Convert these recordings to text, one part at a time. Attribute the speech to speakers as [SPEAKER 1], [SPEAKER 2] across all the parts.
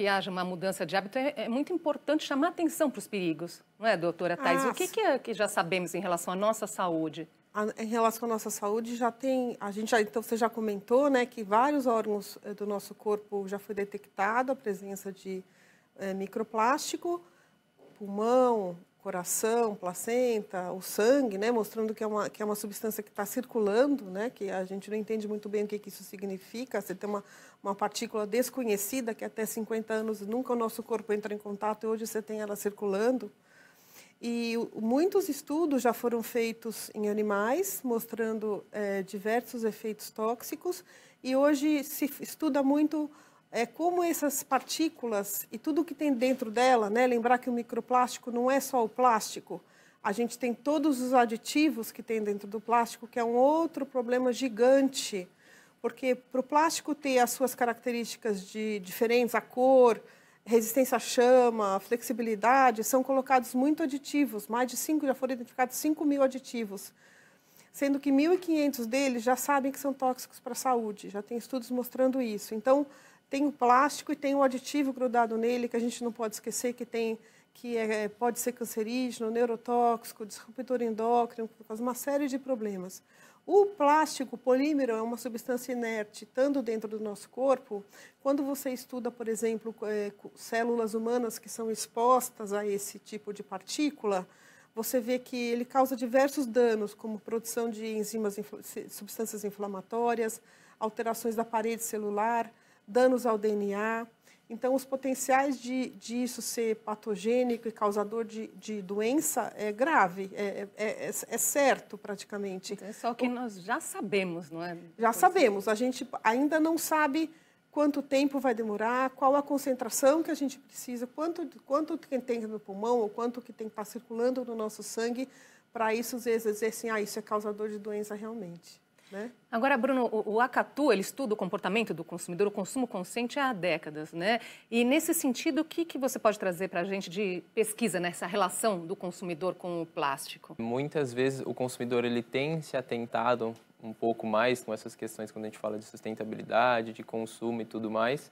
[SPEAKER 1] que haja uma mudança de hábito, é, é muito importante chamar atenção para os perigos, não é, doutora Thais? Ah, o que,
[SPEAKER 2] que, é, que já sabemos em relação à nossa saúde? A, em relação à nossa saúde, já tem, a gente já, então você já comentou, né, que vários órgãos eh, do nosso corpo já foi detectado a presença de é, microplástico, pulmão, coração, placenta, o sangue, né, mostrando que é uma, que é uma substância que está circulando, né, que a gente não entende muito bem o que, que isso significa. Você tem uma, uma partícula desconhecida que até 50 anos nunca o nosso corpo entra em contato e hoje você tem ela circulando. E muitos estudos já foram feitos em animais, mostrando é, diversos efeitos tóxicos, e hoje se estuda muito é, como essas partículas e tudo que tem dentro dela, né? lembrar que o microplástico não é só o plástico, a gente tem todos os aditivos que tem dentro do plástico, que é um outro problema gigante, porque para o plástico ter as suas características de diferentes, a cor, resistência à chama, flexibilidade, são colocados muito aditivos, mais de cinco, já foram identificados 5 mil aditivos, sendo que 1.500 deles já sabem que são tóxicos para a saúde, já tem estudos mostrando isso. Então, tem o plástico e tem o aditivo grudado nele, que a gente não pode esquecer que tem que é, é pode ser cancerígeno, neurotóxico, disruptor endócrino, faz uma série de problemas. O plástico o polímero é uma substância inerte, tanto dentro do nosso corpo. Quando você estuda, por exemplo, é, células humanas que são expostas a esse tipo de partícula, você vê que ele causa diversos danos, como produção de enzimas, substâncias inflamatórias, alterações da parede celular danos ao DNA. Então, os potenciais de, de isso ser patogênico e causador de, de doença é grave, é, é, é, é certo praticamente. Então, é só que o, nós já sabemos, não é? Já sabemos. A gente ainda não sabe quanto tempo vai demorar, qual a concentração que a gente precisa, quanto, quanto que tem no pulmão ou quanto que tem que estar circulando no nosso sangue para isso, às vezes, dizer assim, ah, isso é causador de doença realmente. Né? Agora,
[SPEAKER 1] Bruno, o, o Acatu, ele estuda o comportamento do consumidor, o consumo consciente há décadas, né? E nesse sentido, o que, que você pode trazer para a gente de pesquisa nessa relação do consumidor com o plástico?
[SPEAKER 3] Muitas vezes o consumidor ele tem se atentado um pouco mais com essas questões quando a gente fala de sustentabilidade, de consumo e tudo mais.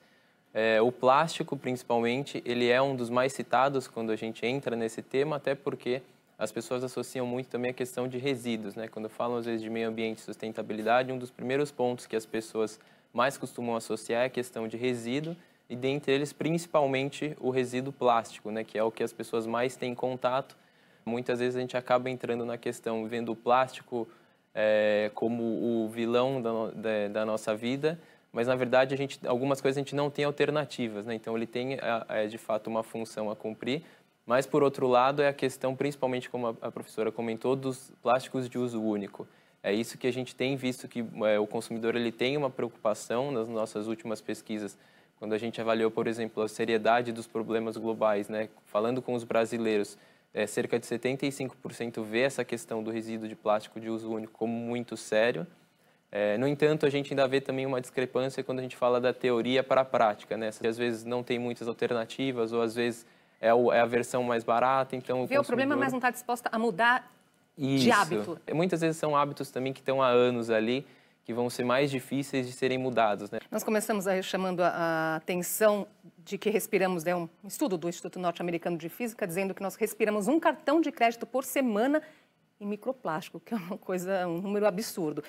[SPEAKER 3] É, o plástico, principalmente, ele é um dos mais citados quando a gente entra nesse tema, até porque as pessoas associam muito também a questão de resíduos, né? Quando falam às vezes de meio ambiente e sustentabilidade, um dos primeiros pontos que as pessoas mais costumam associar é a questão de resíduo e dentre eles principalmente o resíduo plástico, né? Que é o que as pessoas mais têm contato. Muitas vezes a gente acaba entrando na questão vendo o plástico é, como o vilão da, da, da, nossa vida, mas na verdade a gente, algumas coisas a gente não tem alternativas, né? Então ele tem é, de fato uma função a cumprir, mas, por outro lado, é a questão, principalmente como a professora comentou, dos plásticos de uso único. É isso que a gente tem visto que é, o consumidor ele tem uma preocupação nas nossas últimas pesquisas, quando a gente avaliou, por exemplo, a seriedade dos problemas globais, né? Falando com os brasileiros, é, cerca de 75% vê essa questão do resíduo de plástico de uso único como muito sério. É, no entanto, a gente ainda vê também uma discrepância quando a gente fala da teoria para a prática, né? Às vezes não tem muitas alternativas ou às vezes é, o, é a versão mais barata, então... Vê o, o problema, é mas não
[SPEAKER 1] está disposta a mudar
[SPEAKER 3] Isso. de hábito. Muitas vezes são hábitos também que estão há anos ali, que vão ser mais difíceis de serem mudados. Né?
[SPEAKER 1] Nós começamos chamando a atenção de que respiramos, né, um estudo do Instituto Norte-Americano de Física dizendo que nós respiramos um cartão de crédito por semana em microplástico, que é uma coisa, um número absurdo.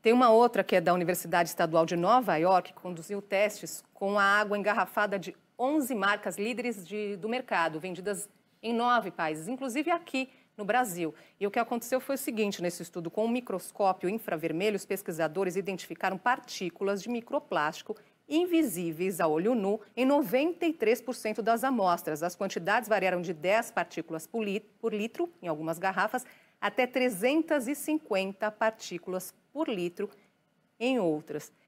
[SPEAKER 1] Tem uma outra que é da Universidade Estadual de Nova York, que conduziu testes com a água engarrafada de 11 marcas líderes de, do mercado, vendidas em nove países, inclusive aqui no Brasil. E o que aconteceu foi o seguinte: nesse estudo com um microscópio infravermelho, os pesquisadores identificaram partículas de microplástico invisíveis a olho nu em 93% das amostras. As quantidades variaram de 10 partículas por litro, por litro em algumas garrafas até 350 partículas por litro em outras.